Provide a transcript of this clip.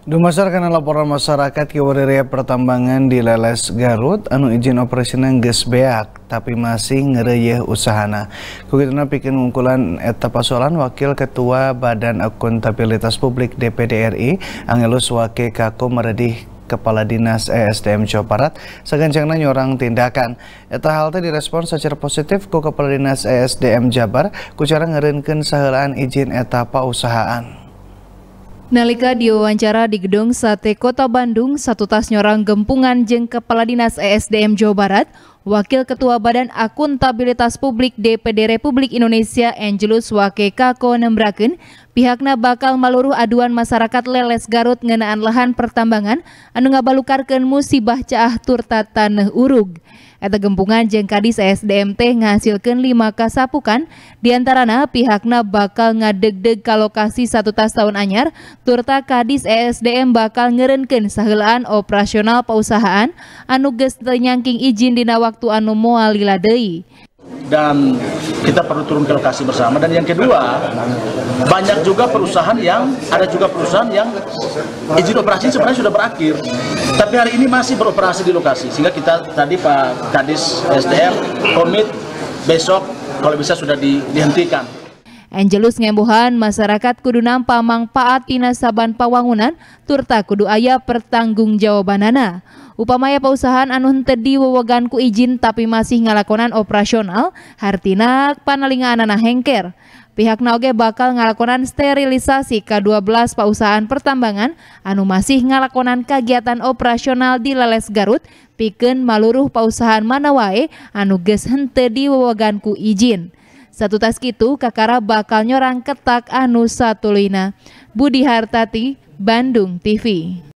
Dumasar karena laporan masyarakat ke wilayah pertambangan di Leles Garut anu izin operasinya geus beak tapi masih ngereyeh usahana. Kukituna bikin ngungkulan eta pasolan Wakil Ketua Badan Akuntabilitas Publik DPD RI Angelus Wake Kako meredih Kepala Dinas ESDM Jawa Barat sagancangna nyorang tindakan. Eta hal direspon secara positif ku Kepala Dinas ESDM Jabar kucara ngerinkan ngerenkeun izin etapa usahaan. Nalika diwawancara di Gedung Sate Kota Bandung, satu tas nyorang gempungan jeng Kepala Dinas ESDM Jawa Barat, Wakil Ketua Badan Akuntabilitas Publik DPD Republik Indonesia Angelus Wake Kako Nembraken, pihaknya bakal maluruh aduan masyarakat leles Garut ngenaan lahan pertambangan anu ngabalukarkeun musibah caah turta tanah urug. Eta gempungan jeung Kadis SDM lima ngahasilkeun 5 kasapukan diantarana pihaknya bakal ngadegdeg ka lokasi satu tas tahun anyar turta Kadis e SDM bakal ngerenken saheulaan operasional pausahaan anu geus izin dinawa waktu anu moal lila dan kita perlu turun ke lokasi bersama dan yang kedua banyak juga perusahaan yang ada juga perusahaan yang izin operasi sebenarnya sudah berakhir tapi hari ini masih beroperasi di lokasi sehingga kita tadi Pak Kadis SDM komit besok kalau bisa sudah di, dihentikan Angelus ngembuhan masyarakat kudu nampa mangpaat tina saban pawangunan turta kudu ayah pertanggung jawabanana. Upamaya pausahaan anu henteu diwewegan ku izin tapi masih ngalakonan operasional, hartina anak hengker. Pihak naoge bakal ngalakonan sterilisasi ke 12 pausahaan pertambangan anu masih ngalakonan kegiatan operasional di Leles Garut pikeun maluruh pausahaan mana anu ges henteu diwewegan ku izin. Satu tas gitu kakara bakal nyorang ketak anu satulina. Budi Hartati, Bandung TV.